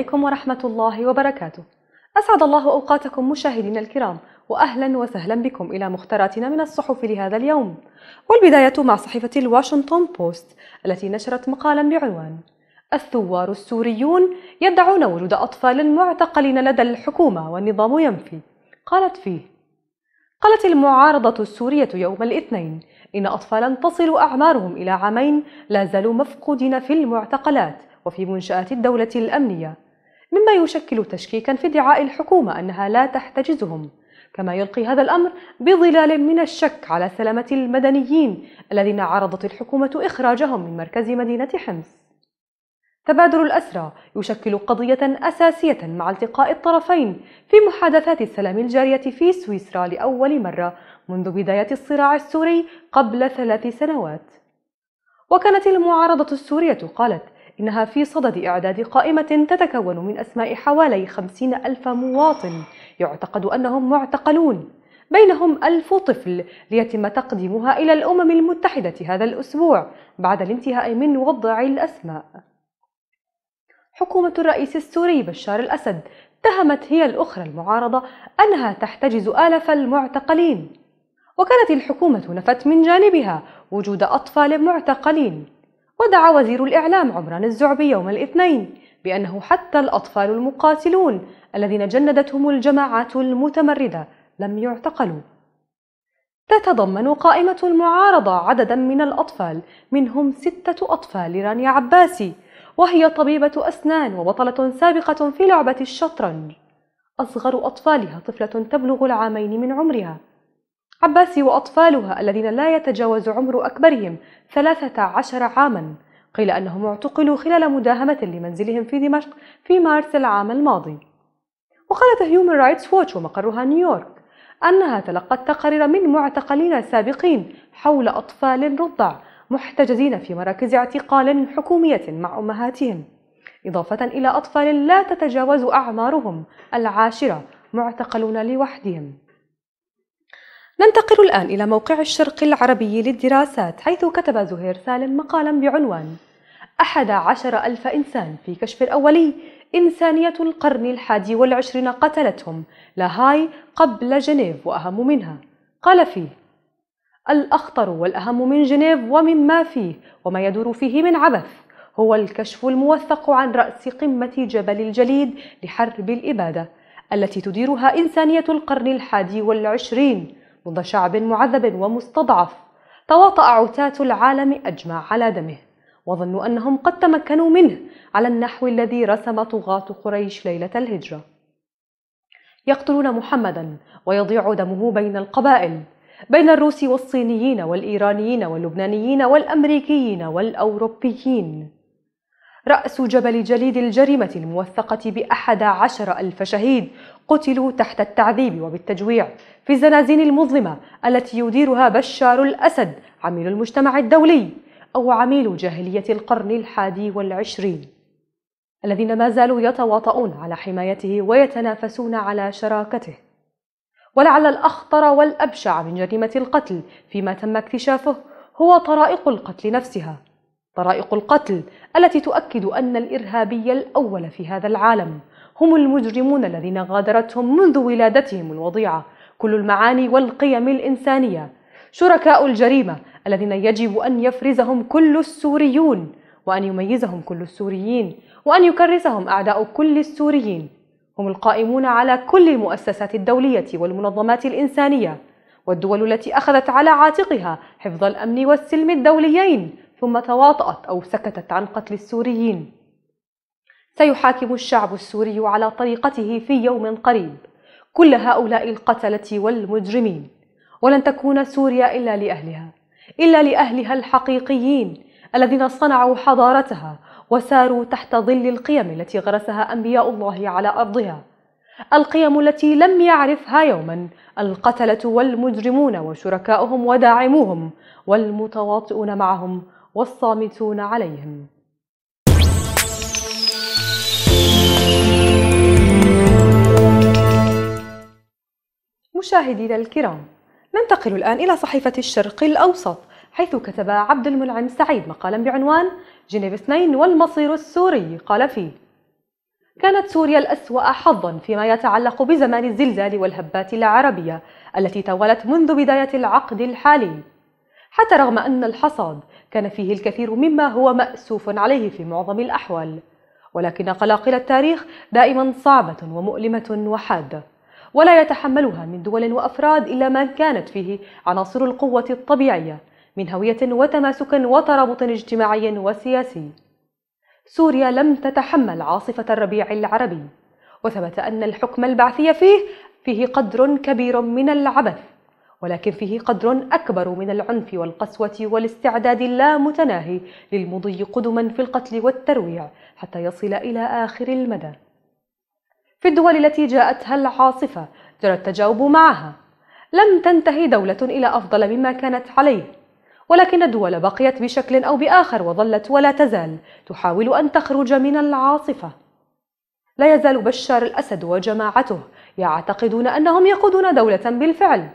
عليكم ورحمة الله وبركاته أسعد الله أوقاتكم مشاهدينا الكرام وأهلا وسهلا بكم إلى مختاراتنا من الصحف لهذا اليوم والبداية مع صحيفة الواشنطن بوست التي نشرت مقالا بعنوان الثوار السوريون يدعون وجود أطفال معتقلين لدى الحكومة والنظام ينفي قالت فيه قالت المعارضة السورية يوم الاثنين إن أطفالا تصل أعمارهم إلى عامين لا زالوا مفقودين في المعتقلات وفي منشآت الدولة الأمنية مما يشكل تشكيكا في ادعاء الحكومة أنها لا تحتجزهم كما يلقي هذا الأمر بظلال من الشك على سلامة المدنيين الذين عرضت الحكومة إخراجهم من مركز مدينة حمص تبادل الأسرى يشكل قضية أساسية مع التقاء الطرفين في محادثات السلام الجارية في سويسرا لأول مرة منذ بداية الصراع السوري قبل ثلاث سنوات وكانت المعارضة السورية قالت إنها في صدد إعداد قائمة تتكون من أسماء حوالي خمسين ألف مواطن يعتقد أنهم معتقلون بينهم ألف طفل ليتم تقديمها إلى الأمم المتحدة هذا الأسبوع بعد الانتهاء من وضع الأسماء حكومة الرئيس السوري بشار الأسد اتهمت هي الأخرى المعارضة أنها تحتجز آلاف المعتقلين وكانت الحكومة نفت من جانبها وجود أطفال معتقلين ودعا وزير الإعلام عمران الزعبي يوم الاثنين بأنه حتى الأطفال المقاتلون الذين جندتهم الجماعات المتمردة لم يعتقلوا تتضمن قائمة المعارضة عددا من الأطفال منهم ستة أطفال رانيا عباسي وهي طبيبة أسنان وبطلة سابقة في لعبة الشطرنج أصغر أطفالها طفلة تبلغ العامين من عمرها عباسي وأطفالها الذين لا يتجاوز عمر أكبرهم 13 عاماً قيل أنهم اعتقلوا خلال مداهمة لمنزلهم في دمشق في مارس العام الماضي وقالت هيومن رايتس ووتش ومقرها نيويورك أنها تلقت تقارير من معتقلين سابقين حول أطفال رضع محتجزين في مراكز اعتقال حكومية مع أمهاتهم إضافة إلى أطفال لا تتجاوز أعمارهم العاشرة معتقلون لوحدهم ننتقل الآن إلى موقع الشرق العربي للدراسات حيث كتب زهير سالم مقالا بعنوان أحد عشر ألف إنسان في كشف أولي إنسانية القرن الحادي والعشرين قتلتهم لاهاي قبل جنيف وأهم منها قال فيه الأخطر والأهم من جنيف ومما فيه وما يدور فيه من عبث هو الكشف الموثق عن رأس قمة جبل الجليد لحرب الإبادة التي تديرها إنسانية القرن الحادي والعشرين ضد شعب معذب ومستضعف تواطأ عتاة العالم أجمع على دمه وظنوا أنهم قد تمكنوا منه على النحو الذي رسم طغاة قريش ليلة الهجرة يقتلون محمدا ويضيع دمه بين القبائل بين الروس والصينيين والإيرانيين واللبنانيين والأمريكيين والأوروبيين رأس جبل جليد الجريمة الموثقة بأحد عشر ألف شهيد قتلوا تحت التعذيب وبالتجويع في الزنازين المظلمة التي يديرها بشار الأسد عميل المجتمع الدولي أو عميل جاهلية القرن الحادي والعشرين الذين ما زالوا يتواطؤون على حمايته ويتنافسون على شراكته ولعل الأخطر والأبشع من جريمة القتل فيما تم اكتشافه هو طرائق القتل نفسها طرائق القتل التي تؤكد أن الإرهابي الأول في هذا العالم هم المجرمون الذين غادرتهم منذ ولادتهم الوضيعة كل المعاني والقيم الإنسانية شركاء الجريمة الذين يجب أن يفرزهم كل السوريون وأن يميزهم كل السوريين وأن يكرسهم أعداء كل السوريين هم القائمون على كل المؤسسات الدولية والمنظمات الإنسانية والدول التي أخذت على عاتقها حفظ الأمن والسلم الدوليين ثم تواطأت أو سكتت عن قتل السوريين سيحاكم الشعب السوري على طريقته في يوم قريب كل هؤلاء القتلة والمجرمين ولن تكون سوريا إلا لأهلها إلا لأهلها الحقيقيين الذين صنعوا حضارتها وساروا تحت ظل القيم التي غرسها أنبياء الله على أرضها القيم التي لم يعرفها يوما القتلة والمجرمون وشركاؤهم وداعموهم والمتواطئون معهم والصامتون عليهم مشاهدينا الكرام ننتقل الآن إلى صحيفة الشرق الأوسط حيث كتب عبد المنعم سعيد مقالا بعنوان جنيف 2 والمصير السوري قال فيه كانت سوريا الأسوأ حظا فيما يتعلق بزمان الزلزال والهبات العربية التي طولت منذ بداية العقد الحالي حتى رغم أن الحصاد كان فيه الكثير مما هو مأسوف عليه في معظم الأحوال ولكن قلاقل التاريخ دائما صعبة ومؤلمة وحادة ولا يتحملها من دول وأفراد إلا ما كانت فيه عناصر القوة الطبيعية من هوية وتماسك وترابط اجتماعي وسياسي سوريا لم تتحمل عاصفة الربيع العربي وثبت أن الحكم البعثي فيه فيه قدر كبير من العبث ولكن فيه قدر أكبر من العنف والقسوة والاستعداد اللامتناهي للمضي قدما في القتل والترويع حتى يصل إلى آخر المدى في الدول التي جاءتها العاصفة جرى التجاوب معها لم تنتهي دولة إلى أفضل مما كانت عليه ولكن الدول بقيت بشكل أو بآخر وظلت ولا تزال تحاول أن تخرج من العاصفة لا يزال بشار الأسد وجماعته يعتقدون أنهم يقودون دولة بالفعل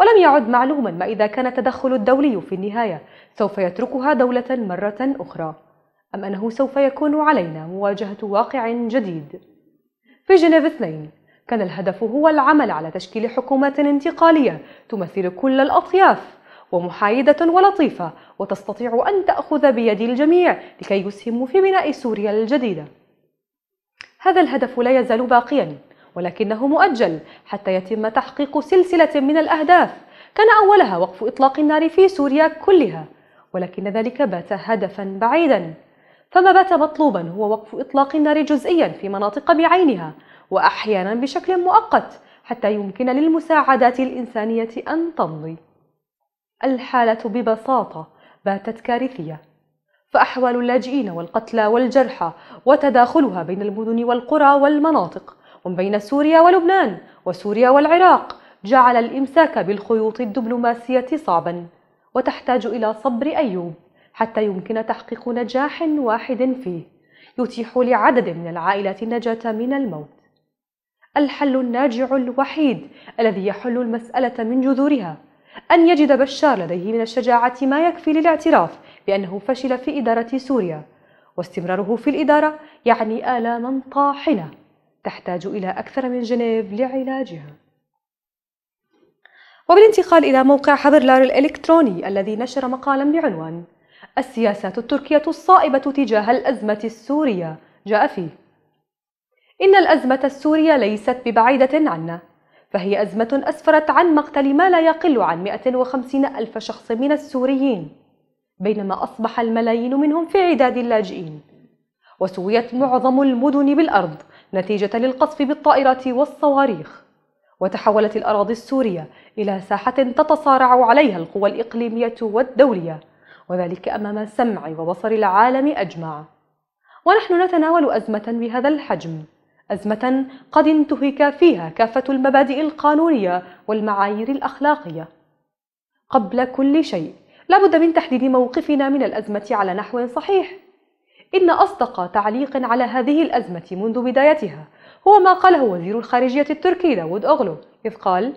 ولم يعد معلوما ما إذا كان التدخل الدولي في النهاية سوف يتركها دولة مرة أخرى أم أنه سوف يكون علينا مواجهة واقع جديد في جنيف اثنين كان الهدف هو العمل على تشكيل حكومات انتقالية تمثل كل الأطياف ومحايدة ولطيفة وتستطيع أن تأخذ بيد الجميع لكي يسهموا في بناء سوريا الجديدة هذا الهدف لا يزال باقياً ولكنه مؤجل حتى يتم تحقيق سلسلة من الأهداف كان أولها وقف إطلاق النار في سوريا كلها ولكن ذلك بات هدفا بعيدا فما بات مطلوبا هو وقف إطلاق النار جزئيا في مناطق بعينها وأحيانا بشكل مؤقت حتى يمكن للمساعدات الإنسانية أن تمضي الحالة ببساطة باتت كارثية فأحوال اللاجئين والقتلى والجرحى وتداخلها بين المدن والقرى والمناطق بين سوريا ولبنان وسوريا والعراق جعل الإمساك بالخيوط الدبلوماسية صعبا وتحتاج إلى صبر أيوب حتى يمكن تحقيق نجاح واحد فيه يتيح لعدد من العائلات النجاة من الموت الحل الناجع الوحيد الذي يحل المسألة من جذورها أن يجد بشار لديه من الشجاعة ما يكفي للاعتراف بأنه فشل في إدارة سوريا واستمراره في الإدارة يعني آلاما طاحنة تحتاج إلى أكثر من جنيف لعلاجها وبالانتقال إلى موقع حبر لار الإلكتروني الذي نشر مقالا بعنوان السياسات التركية الصائبة تجاه الأزمة السورية جاء فيه إن الأزمة السورية ليست ببعيدة عنا فهي أزمة أسفرت عن مقتل ما لا يقل عن 150 ألف شخص من السوريين بينما أصبح الملايين منهم في عداد اللاجئين وسويت معظم المدن بالأرض نتيجة للقصف بالطائرات والصواريخ وتحولت الأراضي السورية إلى ساحة تتصارع عليها القوى الإقليمية والدولية وذلك أمام سمع وبصر العالم أجمع ونحن نتناول أزمة بهذا الحجم أزمة قد انتهك فيها كافة المبادئ القانونية والمعايير الأخلاقية قبل كل شيء لابد من تحديد موقفنا من الأزمة على نحو صحيح إن أصدق تعليق على هذه الأزمة منذ بدايتها هو ما قاله وزير الخارجية التركي داود أغلو إذ قال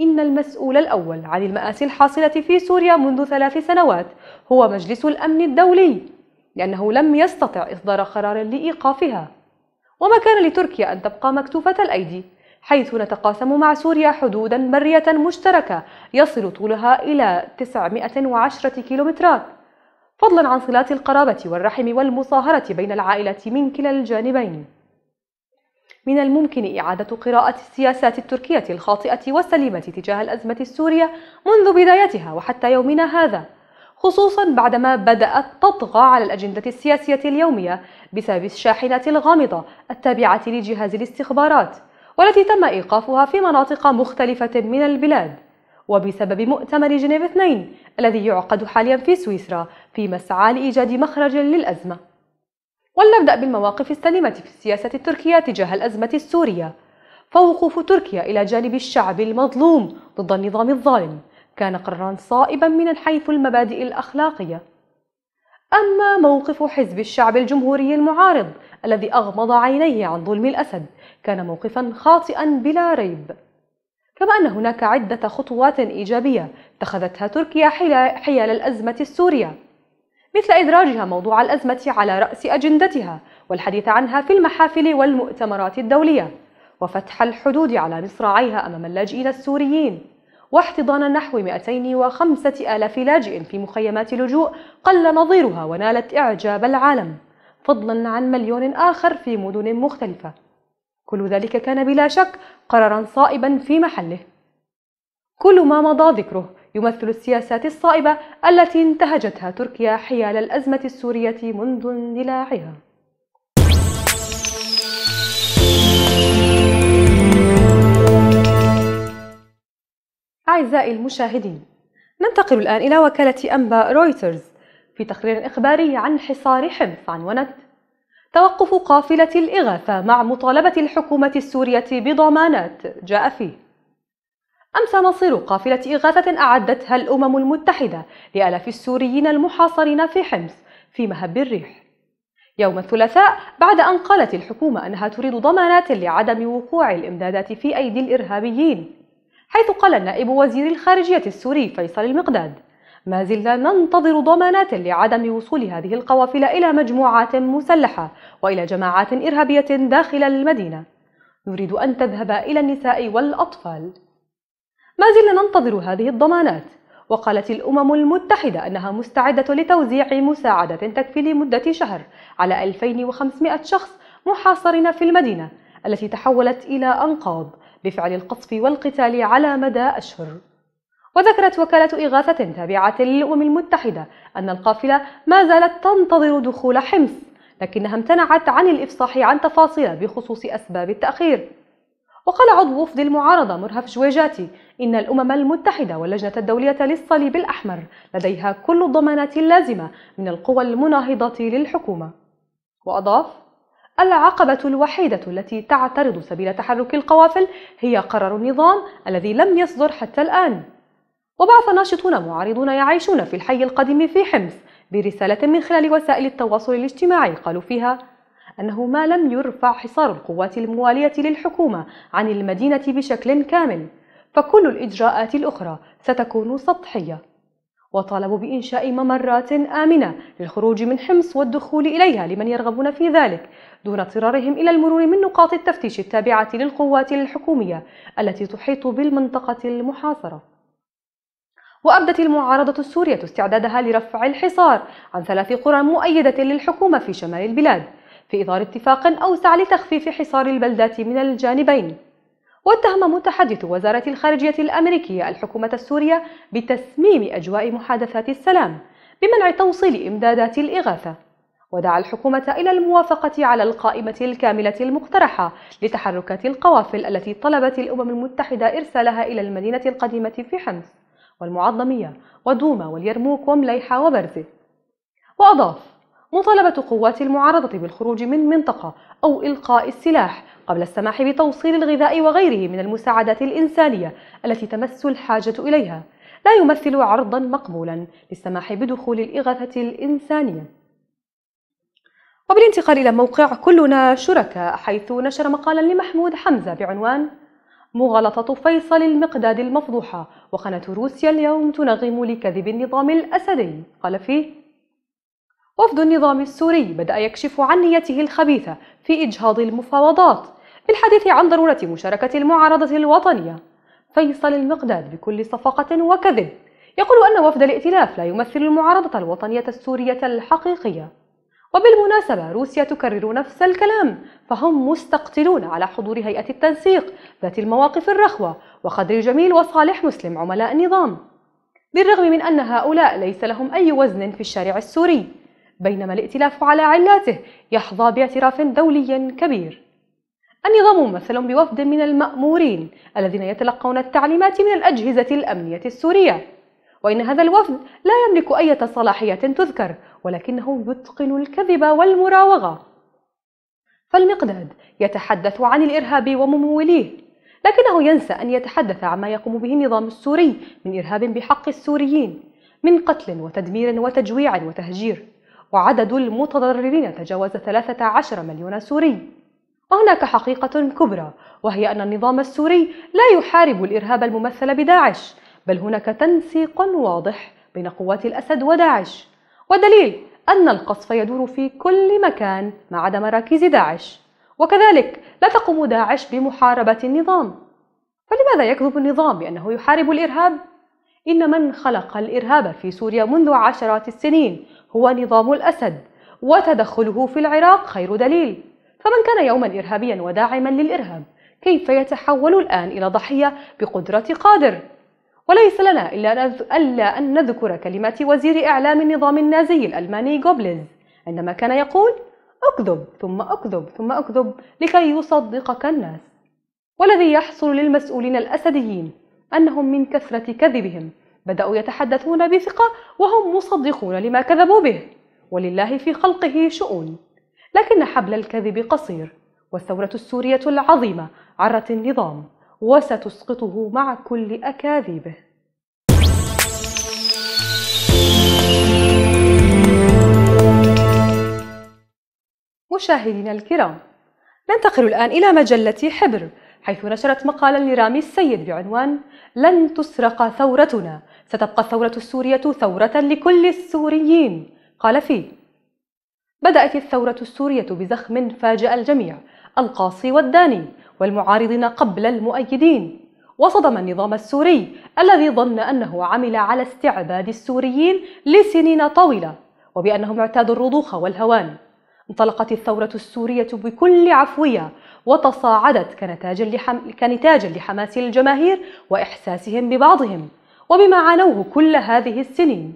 إن المسؤول الأول عن المآسي الحاصلة في سوريا منذ ثلاث سنوات هو مجلس الأمن الدولي لأنه لم يستطع إصدار قرار لإيقافها وما كان لتركيا أن تبقى مكتوفة الأيدي حيث نتقاسم مع سوريا حدودا برية مشتركة يصل طولها إلى 910 كيلومترات فضلا عن صلات القرابة والرحم والمصاهرة بين العائلة من كلا الجانبين من الممكن إعادة قراءة السياسات التركية الخاطئة والسليمة تجاه الأزمة السورية منذ بدايتها وحتى يومنا هذا خصوصا بعدما بدأت تطغى على الأجندة السياسية اليومية بسبب الشاحنات الغامضة التابعة لجهاز الاستخبارات والتي تم إيقافها في مناطق مختلفة من البلاد وبسبب مؤتمر جنيف 2 الذي يعقد حاليا في سويسرا في مسعى لإيجاد مخرج للأزمة ولنبدأ بالمواقف السليمة في السياسة التركية تجاه الأزمة السورية فوقوف تركيا إلى جانب الشعب المظلوم ضد النظام الظالم كان قرارا صائبا من حيث المبادئ الأخلاقية أما موقف حزب الشعب الجمهوري المعارض الذي أغمض عينيه عن ظلم الأسد كان موقفا خاطئا بلا ريب كما أن هناك عدة خطوات إيجابية اتخذتها تركيا حيال الأزمة السورية مثل إدراجها موضوع الأزمة على رأس أجندتها والحديث عنها في المحافل والمؤتمرات الدولية وفتح الحدود على مصراعيها أمام اللاجئين السوريين واحتضان نحو 205 آلاف لاجئ في مخيمات لجوء قل نظيرها ونالت إعجاب العالم فضلا عن مليون آخر في مدن مختلفة كل ذلك كان بلا شك قرارا صائبا في محله كل ما مضى ذكره يمثل السياسات الصائبة التي انتهجتها تركيا حيال الأزمة السورية منذ اندلاعها أعزائي المشاهدين ننتقل الآن إلى وكالة أنباء رويترز في تقرير إخباري عن حصار حمص عنونت توقف قافلة الإغاثة مع مطالبة الحكومة السورية بضمانات جاء فيه أمس مصير قافلة إغاثة أعدتها الأمم المتحدة لآلاف السوريين المحاصرين في حمص في مهب الريح يوم الثلاثاء بعد أن قالت الحكومة أنها تريد ضمانات لعدم وقوع الإمدادات في أيدي الإرهابيين حيث قال النائب وزير الخارجية السوري فيصل المقداد ما زلنا ننتظر ضمانات لعدم وصول هذه القوافل إلى مجموعات مسلحة وإلى جماعات إرهابية داخل المدينة نريد أن تذهب إلى النساء والأطفال ما زلنا ننتظر هذه الضمانات وقالت الأمم المتحدة أنها مستعدة لتوزيع مساعدة تكفي لمدة شهر على 2500 شخص محاصرين في المدينة التي تحولت إلى أنقاض بفعل القصف والقتال على مدى أشهر وذكرت وكالة إغاثة تابعة للأمم المتحدة أن القافلة ما زالت تنتظر دخول حمص لكنها امتنعت عن الإفصاح عن تفاصيل بخصوص أسباب التأخير وقال عضو وفد المعارضة مرهف جويجاتي إن الأمم المتحدة واللجنة الدولية للصليب الأحمر لديها كل الضمانات اللازمة من القوى المناهضة للحكومة وأضاف العقبة الوحيدة التي تعترض سبيل تحرك القوافل هي قرار النظام الذي لم يصدر حتى الآن وبعث ناشطون معارضون يعيشون في الحي القديم في حمص برسالة من خلال وسائل التواصل الاجتماعي قالوا فيها أنه ما لم يرفع حصار القوات الموالية للحكومة عن المدينة بشكل كامل فكل الإجراءات الأخرى ستكون سطحية وطالبوا بإنشاء ممرات آمنة للخروج من حمص والدخول إليها لمن يرغبون في ذلك دون اضطرارهم إلى المرور من نقاط التفتيش التابعة للقوات الحكومية التي تحيط بالمنطقة المحاصرة وأبدت المعارضة السورية استعدادها لرفع الحصار عن ثلاث قرى مؤيدة للحكومة في شمال البلاد في إطار اتفاق أوسع لتخفيف حصار البلدات من الجانبين واتهم متحدث وزارة الخارجية الأمريكية الحكومة السورية بتسميم أجواء محادثات السلام بمنع توصيل إمدادات الإغاثة ودعا الحكومة إلى الموافقة على القائمة الكاملة المقترحة لتحركات القوافل التي طلبت الأمم المتحدة إرسالها إلى المدينة القديمة في حمص والمعظمية ودوما واليرموك ومليحة وبرزة وأضاف مطالبة قوات المعارضة بالخروج من منطقة أو إلقاء السلاح قبل السماح بتوصيل الغذاء وغيره من المساعدات الإنسانية التي تمس الحاجة إليها لا يمثل عرضا مقبولا للسماح بدخول الإغاثة الإنسانية وبالانتقال إلى موقع كلنا شركاء حيث نشر مقالا لمحمود حمزة بعنوان مغالطة فيصل المقداد المفضوحة وقناة روسيا اليوم تنغم لكذب النظام الأسدي قال فيه وفد النظام السوري بدأ يكشف عن نيته الخبيثة في إجهاض المفاوضات بالحديث عن ضرورة مشاركة المعارضة الوطنية فيصل المقداد بكل صفقة وكذب يقول أن وفد الائتلاف لا يمثل المعارضة الوطنية السورية الحقيقية وبالمناسبة روسيا تكرر نفس الكلام فهم مستقتلون على حضور هيئة التنسيق ذات المواقف الرخوة وخضر جميل وصالح مسلم عملاء النظام بالرغم من أن هؤلاء ليس لهم أي وزن في الشارع السوري بينما الائتلاف على علاته يحظى باعتراف دولي كبير النظام ممثل بوفد من المأمورين الذين يتلقون التعليمات من الأجهزة الأمنية السورية وإن هذا الوفد لا يملك أي صلاحية تذكر ولكنه يتقن الكذب والمراوغة فالمقداد يتحدث عن الإرهاب ومموليه لكنه ينسى أن يتحدث عما يقوم به النظام السوري من إرهاب بحق السوريين من قتل وتدمير وتجويع وتهجير وعدد المتضررين تجاوز 13 مليون سوري وهناك حقيقة كبرى وهي أن النظام السوري لا يحارب الإرهاب الممثل بداعش بل هناك تنسيق واضح بين قوات الأسد وداعش والدليل أن القصف يدور في كل مكان ما عدا مراكز داعش وكذلك لا تقوم داعش بمحاربة النظام فلماذا يكذب النظام بأنه يحارب الإرهاب؟ إن من خلق الإرهاب في سوريا منذ عشرات السنين هو نظام الأسد وتدخله في العراق خير دليل فمن كان يوما إرهابيا وداعما للإرهاب كيف يتحول الآن إلى ضحية بقدرة قادر وليس لنا إلا أن نذكر كلمات وزير إعلام النظام النازي الألماني جوبلز عندما كان يقول أكذب ثم أكذب ثم أكذب لكي يصدقك الناس والذي يحصل للمسؤولين الأسديين أنهم من كثرة كذبهم بدأوا يتحدثون بثقة وهم مصدقون لما كذبوا به ولله في خلقه شؤون لكن حبل الكذب قصير والثورة السورية العظيمة عرت النظام وستسقطه مع كل أكاذيبه مشاهدينا الكرام ننتقل الآن إلى مجلة حبر حيث نشرت مقالا لرامي السيد بعنوان لن تسرق ثورتنا ستبقى الثورة السورية ثورة لكل السوريين قال فيه بدأت الثورة السورية بزخم فاجأ الجميع القاصي والداني والمعارضين قبل المؤيدين وصدم النظام السوري الذي ظن أنه عمل على استعباد السوريين لسنين طويلة وبأنهم اعتادوا الرضوخ والهوان انطلقت الثورة السورية بكل عفوية وتصاعدت كنتاجا لحم... كنتاجا لحماس الجماهير وإحساسهم ببعضهم وبما عانوه كل هذه السنين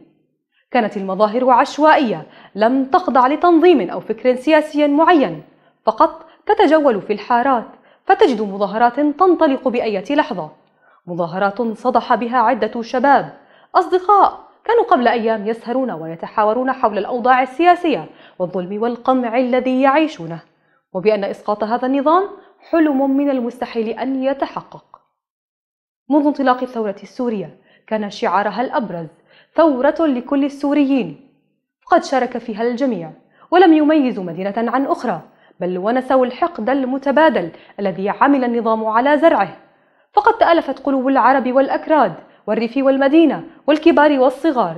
كانت المظاهر عشوائية لم تخضع لتنظيم أو فكر سياسي معين فقط تتجول في الحارات فتجد مظاهرات تنطلق بأية لحظة مظاهرات صدح بها عدة شباب أصدقاء كانوا قبل أيام يسهرون ويتحاورون حول الأوضاع السياسية والظلم والقمع الذي يعيشونه وبأن إسقاط هذا النظام حلم من المستحيل أن يتحقق منذ انطلاق الثورة السورية كان شعارها الأبرز ثورة لكل السوريين قد شارك فيها الجميع ولم يميزوا مدينة عن أخرى بل ونسوا الحقد المتبادل الذي عمل النظام على زرعه فقد تألفت قلوب العرب والأكراد والريف والمدينة والكبار والصغار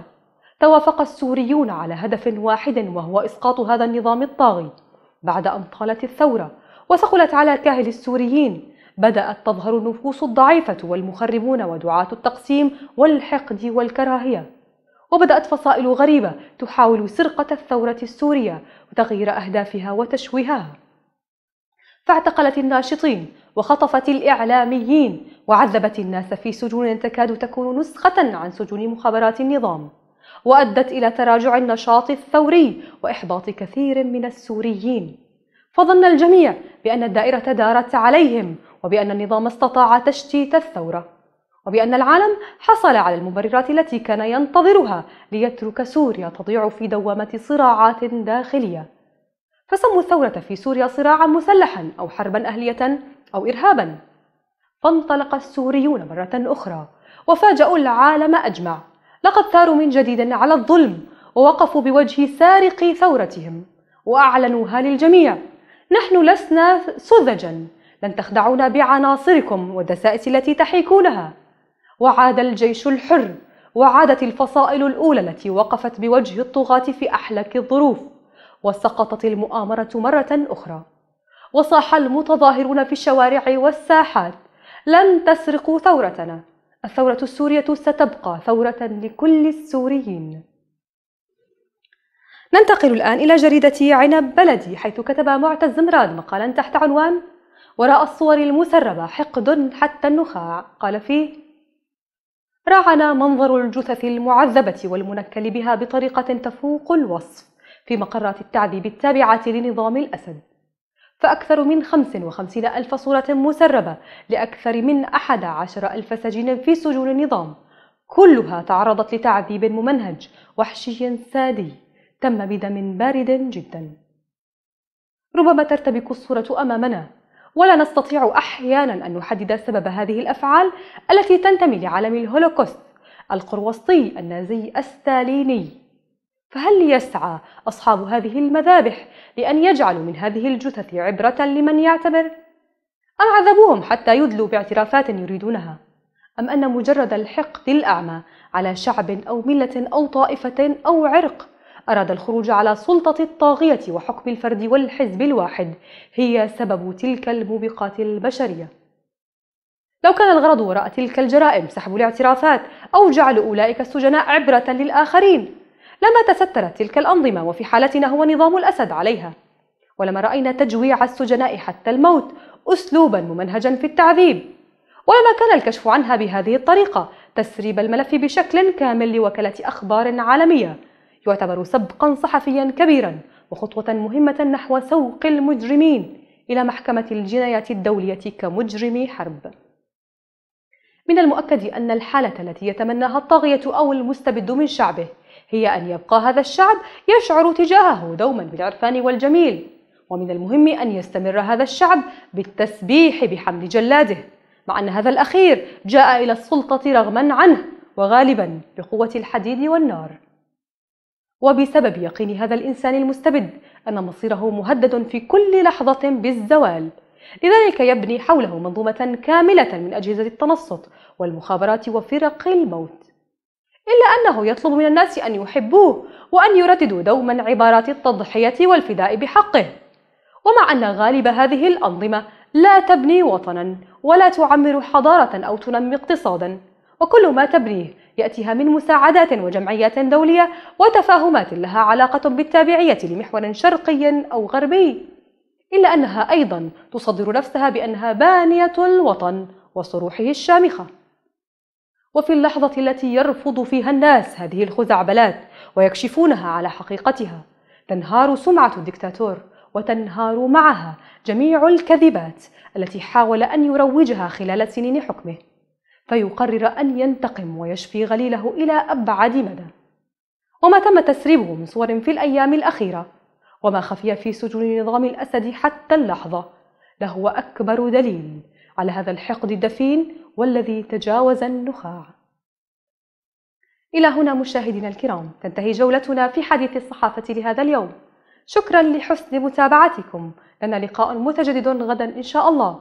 توافق السوريون على هدف واحد وهو إسقاط هذا النظام الطاغي بعد أن طالت الثورة وثقلت على كاهل السوريين بدأت تظهر النفوس الضعيفة والمخربون ودعاة التقسيم والحقد والكراهية وبدأت فصائل غريبة تحاول سرقة الثورة السورية وتغيير أهدافها وتشويهها فاعتقلت الناشطين وخطفت الإعلاميين وعذبت الناس في سجون تكاد تكون نسخة عن سجون مخابرات النظام وأدت إلى تراجع النشاط الثوري وإحباط كثير من السوريين فظن الجميع بأن الدائرة دارت عليهم وبأن النظام استطاع تشتيت الثورة وبأن العالم حصل على المبررات التي كان ينتظرها ليترك سوريا تضيع في دوامة صراعات داخلية فسموا الثورة في سوريا صراعا مسلحا أو حربا أهلية أو إرهابا فانطلق السوريون مرة أخرى وفاجأوا العالم أجمع لقد ثاروا من جديد على الظلم ووقفوا بوجه سارقي ثورتهم وأعلنوها للجميع نحن لسنا سذجا لن تخدعونا بعناصركم والدسائس التي تحيكونها وعاد الجيش الحر وعادت الفصائل الأولى التي وقفت بوجه الطغاة في أحلك الظروف وسقطت المؤامرة مرة أخرى وصاح المتظاهرون في الشوارع والساحات لن تسرقوا ثورتنا الثورة السورية ستبقى ثورة لكل السوريين ننتقل الآن إلى جريدة عنب بلدي حيث كتب معتز زمران مقالا تحت عنوان وراء الصور المسربة حقد حتى النخاع قال فيه راعنا منظر الجثث المعذبة والمنكل بها بطريقة تفوق الوصف في مقرات التعذيب التابعة لنظام الأسد فأكثر من 55 ألف صورة مسربة لأكثر من 11 ألف سجين في سجون النظام كلها تعرضت لتعذيب ممنهج وحشي سادي تم بدم بارد جدا ربما ترتبك الصورة أمامنا ولا نستطيع أحيانا أن نحدد سبب هذه الأفعال التي تنتمي لعالم الهولوكوست القروسطي النازي الستاليني فهل يسعى أصحاب هذه المذابح لأن يجعلوا من هذه الجثث عبرة لمن يعتبر؟ أم عذبوهم حتى يدلوا باعترافات يريدونها؟ أم أن مجرد الحقد الأعمى على شعب أو ملة أو طائفة أو عرق أراد الخروج على سلطة الطاغية وحكم الفرد والحزب الواحد هي سبب تلك الموبقات البشرية لو كان الغرض وراء تلك الجرائم سحب الاعترافات أو جعل أولئك السجناء عبرة للآخرين لما تسترت تلك الأنظمة وفي حالتنا هو نظام الأسد عليها ولما رأينا تجويع السجناء حتى الموت أسلوبا ممنهجا في التعذيب ولما كان الكشف عنها بهذه الطريقة تسريب الملف بشكل كامل لوكالة أخبار عالمية يعتبر سبقا صحفيا كبيرا وخطوة مهمة نحو سوق المجرمين إلى محكمة الجنايات الدولية كمجرمي حرب. من المؤكد أن الحالة التي يتمناها الطاغية أو المستبد من شعبه هي أن يبقى هذا الشعب يشعر تجاهه دوما بالعرفان والجميل، ومن المهم أن يستمر هذا الشعب بالتسبيح بحمل جلاده، مع أن هذا الأخير جاء إلى السلطة رغما عنه وغالبا بقوة الحديد والنار. وبسبب يقين هذا الإنسان المستبد أن مصيره مهدد في كل لحظة بالزوال لذلك يبني حوله منظومة كاملة من أجهزة التنصت والمخابرات وفرق الموت إلا أنه يطلب من الناس أن يحبوه وأن يرددوا دوما عبارات التضحية والفداء بحقه ومع أن غالب هذه الأنظمة لا تبني وطنا ولا تعمر حضارة أو تنمي اقتصادا وكل ما تبريه يأتيها من مساعدات وجمعيات دولية وتفاهمات لها علاقة بالتابعية لمحور شرقي أو غربي إلا أنها أيضا تصدر نفسها بأنها بانية الوطن وصروحه الشامخة وفي اللحظة التي يرفض فيها الناس هذه الخزعبلات ويكشفونها على حقيقتها تنهار سمعة الدكتاتور وتنهار معها جميع الكذبات التي حاول أن يروجها خلال سنين حكمه فيقرر أن ينتقم ويشفي غليله إلى أبعد مدى وما تم تسريبه من صور في الأيام الأخيرة وما خفي في سجون نظام الأسد حتى اللحظة لهو أكبر دليل على هذا الحقد الدفين والذي تجاوز النخاع إلى هنا مشاهدينا الكرام تنتهي جولتنا في حديث الصحافة لهذا اليوم شكرا لحسن متابعتكم لنا لقاء متجدد غدا إن شاء الله